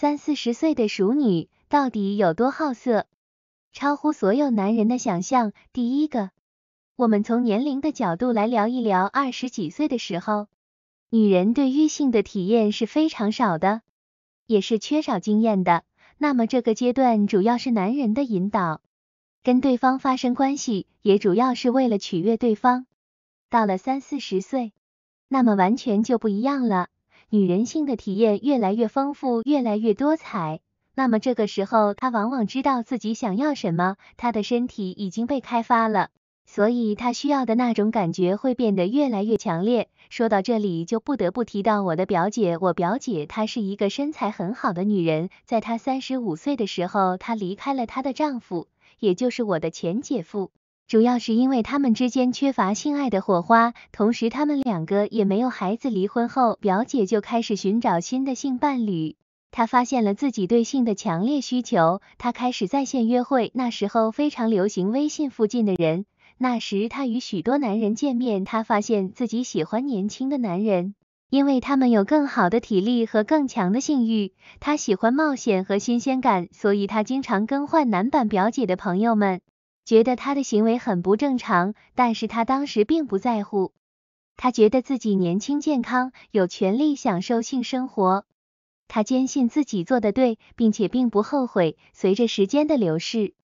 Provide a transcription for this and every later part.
三四十岁的熟女到底有多好色？超乎所有男人的想象。第一个，我们从年龄的角度来聊一聊，二十几岁的时候，女人对异性的体验是非常少的，也是缺少经验的。那么这个阶段主要是男人的引导，跟对方发生关系，也主要是为了取悦对方。到了三四十岁，那么完全就不一样了。女人性的体验越来越丰富，越来越多彩。那么这个时候，她往往知道自己想要什么，她的身体已经被开发了，所以她需要的那种感觉会变得越来越强烈。说到这里，就不得不提到我的表姐。我表姐她是一个身材很好的女人，在她三十五岁的时候，她离开了她的丈夫，也就是我的前姐夫。主要是因为他们之间缺乏性爱的火花，同时他们两个也没有孩子。离婚后，表姐就开始寻找新的性伴侣。她发现了自己对性的强烈需求，她开始在线约会。那时候非常流行微信附近的人。那时她与许多男人见面，她发现自己喜欢年轻的男人，因为他们有更好的体力和更强的性欲。她喜欢冒险和新鲜感，所以她经常更换男版表姐的朋友们。觉得他的行为很不正常，但是他当时并不在乎。他觉得自己年轻健康，有权利享受性生活。他坚信自己做的对，并且并不后悔。随着时间的流逝，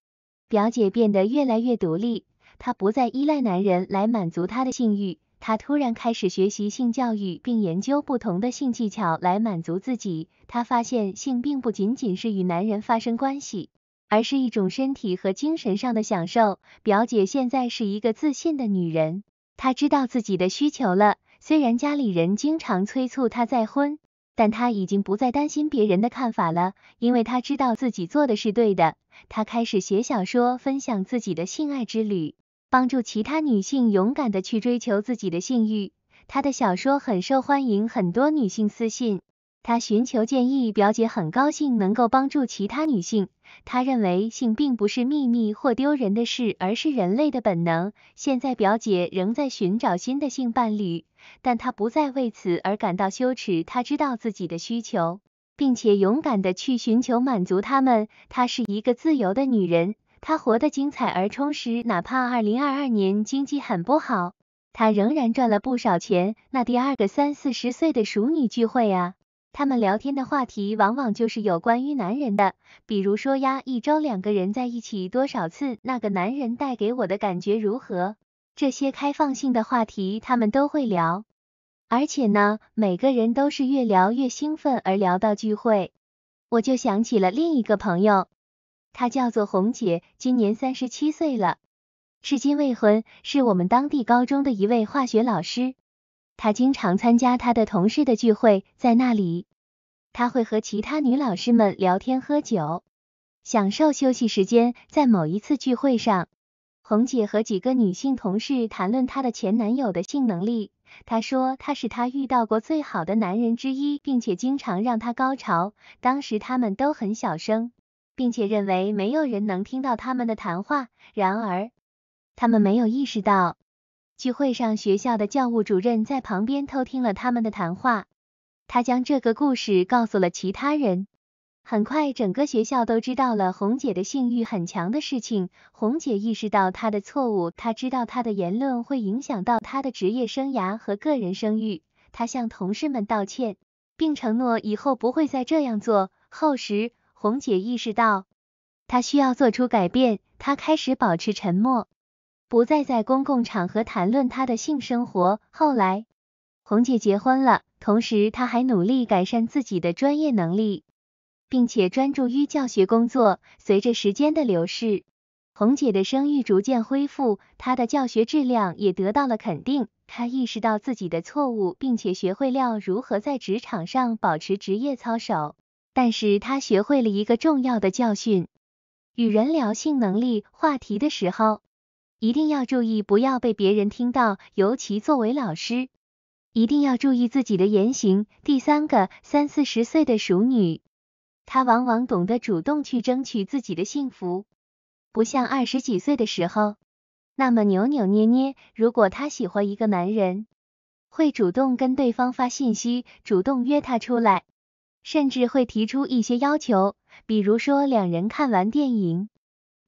表姐变得越来越独立，她不再依赖男人来满足她的性欲。她突然开始学习性教育，并研究不同的性技巧来满足自己。她发现性并不仅仅是与男人发生关系。而是一种身体和精神上的享受。表姐现在是一个自信的女人，她知道自己的需求了。虽然家里人经常催促她再婚，但她已经不再担心别人的看法了，因为她知道自己做的是对的。她开始写小说，分享自己的性爱之旅，帮助其他女性勇敢的去追求自己的性欲。她的小说很受欢迎，很多女性私信。她寻求建议，表姐很高兴能够帮助其他女性。她认为性并不是秘密或丢人的事，而是人类的本能。现在表姐仍在寻找新的性伴侣，但她不再为此而感到羞耻。她知道自己的需求，并且勇敢地去寻求满足他们。她是一个自由的女人，她活得精彩而充实。哪怕2022年经济很不好，她仍然赚了不少钱。那第二个三四十岁的熟女聚会啊！他们聊天的话题往往就是有关于男人的，比如说压一周两个人在一起多少次，那个男人带给我的感觉如何，这些开放性的话题他们都会聊。而且呢，每个人都是越聊越兴奋，而聊到聚会，我就想起了另一个朋友，她叫做红姐，今年三十七岁了，至今未婚，是我们当地高中的一位化学老师。他经常参加他的同事的聚会，在那里他会和其他女老师们聊天、喝酒，享受休息时间。在某一次聚会上，红姐和几个女性同事谈论她的前男友的性能力。她说他是她遇到过最好的男人之一，并且经常让她高潮。当时他们都很小声，并且认为没有人能听到他们的谈话。然而，他们没有意识到。聚会上，学校的教务主任在旁边偷听了他们的谈话。他将这个故事告诉了其他人。很快，整个学校都知道了红姐的性欲很强的事情。红姐意识到她的错误，她知道她的言论会影响到她的职业生涯和个人声誉。她向同事们道歉，并承诺以后不会再这样做。后时，红姐意识到她需要做出改变，她开始保持沉默。不再在公共场合谈论他的性生活。后来，红姐结婚了，同时她还努力改善自己的专业能力，并且专注于教学工作。随着时间的流逝，红姐的声誉逐渐恢复，她的教学质量也得到了肯定。她意识到自己的错误，并且学会了如何在职场上保持职业操守。但是她学会了一个重要的教训：与人聊性能力话题的时候。一定要注意，不要被别人听到，尤其作为老师，一定要注意自己的言行。第三个，三四十岁的熟女，她往往懂得主动去争取自己的幸福，不像二十几岁的时候那么扭扭捏捏。如果她喜欢一个男人，会主动跟对方发信息，主动约他出来，甚至会提出一些要求，比如说两人看完电影。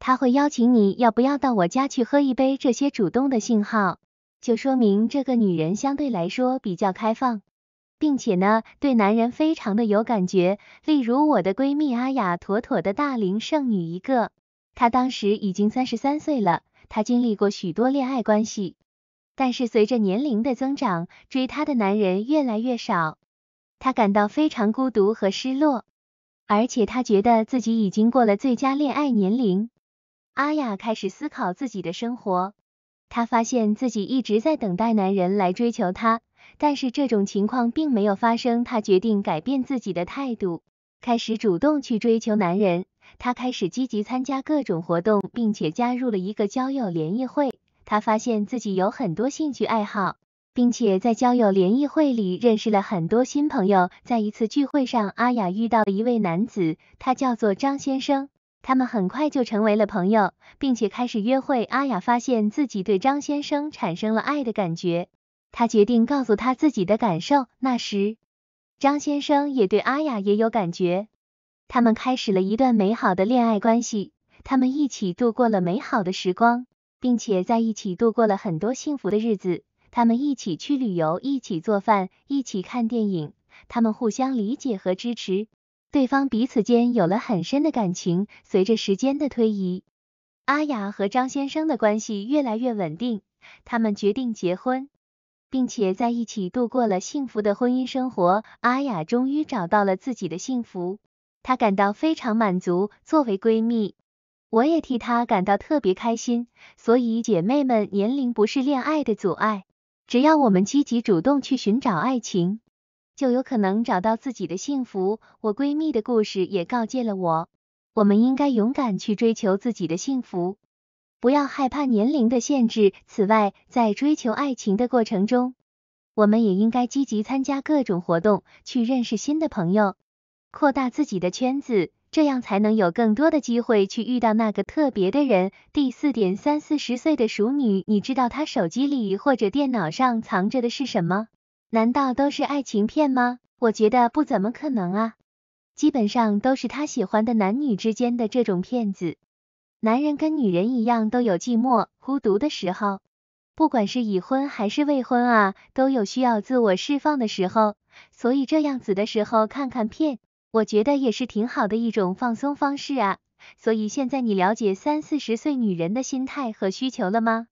他会邀请你，要不要到我家去喝一杯？这些主动的信号，就说明这个女人相对来说比较开放，并且呢，对男人非常的有感觉。例如我的闺蜜阿雅，妥妥的大龄剩女一个。她当时已经三十三岁了，她经历过许多恋爱关系，但是随着年龄的增长，追她的男人越来越少，她感到非常孤独和失落，而且她觉得自己已经过了最佳恋爱年龄。阿雅开始思考自己的生活，她发现自己一直在等待男人来追求她，但是这种情况并没有发生。她决定改变自己的态度，开始主动去追求男人。她开始积极参加各种活动，并且加入了一个交友联谊会。她发现自己有很多兴趣爱好，并且在交友联谊会里认识了很多新朋友。在一次聚会上，阿雅遇到了一位男子，他叫做张先生。他们很快就成为了朋友，并且开始约会。阿雅发现自己对张先生产生了爱的感觉，她决定告诉他自己的感受。那时，张先生也对阿雅也有感觉。他们开始了一段美好的恋爱关系，他们一起度过了美好的时光，并且在一起度过了很多幸福的日子。他们一起去旅游，一起做饭，一起看电影。他们互相理解和支持。对方彼此间有了很深的感情，随着时间的推移，阿雅和张先生的关系越来越稳定，他们决定结婚，并且在一起度过了幸福的婚姻生活。阿雅终于找到了自己的幸福，她感到非常满足。作为闺蜜，我也替她感到特别开心。所以姐妹们，年龄不是恋爱的阻碍，只要我们积极主动去寻找爱情。就有可能找到自己的幸福。我闺蜜的故事也告诫了我，我们应该勇敢去追求自己的幸福，不要害怕年龄的限制。此外，在追求爱情的过程中，我们也应该积极参加各种活动，去认识新的朋友，扩大自己的圈子，这样才能有更多的机会去遇到那个特别的人。第四点，三四十岁的熟女，你知道她手机里或者电脑上藏着的是什么？难道都是爱情片吗？我觉得不怎么可能啊，基本上都是他喜欢的男女之间的这种片子。男人跟女人一样都有寂寞、孤独的时候，不管是已婚还是未婚啊，都有需要自我释放的时候，所以这样子的时候看看片，我觉得也是挺好的一种放松方式啊。所以现在你了解三四十岁女人的心态和需求了吗？